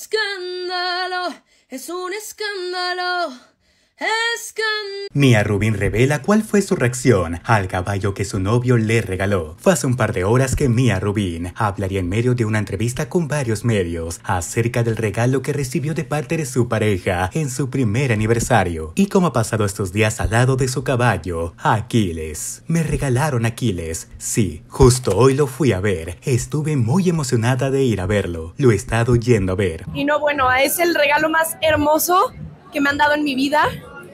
escándalo, es un escándalo. Mia Rubin revela cuál fue su reacción al caballo que su novio le regaló. Fue hace un par de horas que Mia Rubin hablaría en medio de una entrevista con varios medios acerca del regalo que recibió de parte de su pareja en su primer aniversario y cómo ha pasado estos días al lado de su caballo, Aquiles. Me regalaron Aquiles. Sí, justo hoy lo fui a ver. Estuve muy emocionada de ir a verlo. Lo he estado yendo a ver. Y no, bueno, es el regalo más hermoso que me han dado en mi vida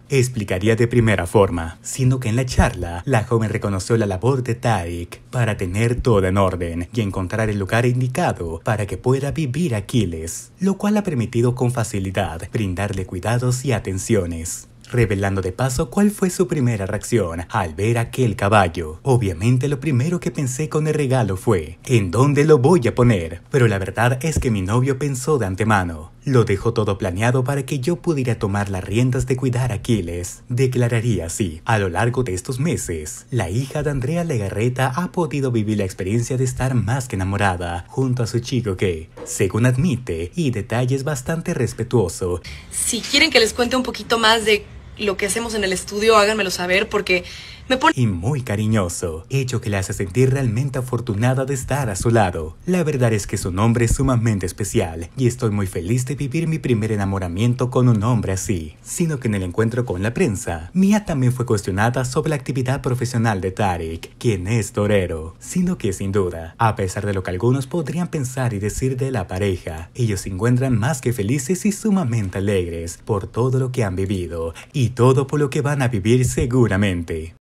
explicaría de primera forma, siendo que en la charla la joven reconoció la labor de Tarek para tener todo en orden y encontrar el lugar indicado para que pueda vivir Aquiles, lo cual ha permitido con facilidad brindarle cuidados y atenciones revelando de paso cuál fue su primera reacción al ver aquel caballo. Obviamente lo primero que pensé con el regalo fue, ¿en dónde lo voy a poner? Pero la verdad es que mi novio pensó de antemano, lo dejó todo planeado para que yo pudiera tomar las riendas de cuidar a Aquiles, declararía así. A lo largo de estos meses, la hija de Andrea Legarreta ha podido vivir la experiencia de estar más que enamorada junto a su chico que, según admite, y detalles bastante respetuoso. Si quieren que les cuente un poquito más de lo que hacemos en el estudio, háganmelo saber porque me pone... Y muy cariñoso, hecho que le hace sentir realmente afortunada de estar a su lado. La verdad es que su nombre es sumamente especial y estoy muy feliz de vivir mi primer enamoramiento con un hombre así. Sino que en el encuentro con la prensa, Mia también fue cuestionada sobre la actividad profesional de Tarek, quien es torero. Sino que sin duda, a pesar de lo que algunos podrían pensar y decir de la pareja, ellos se encuentran más que felices y sumamente alegres por todo lo que han vivido y y todo por lo que van a vivir seguramente.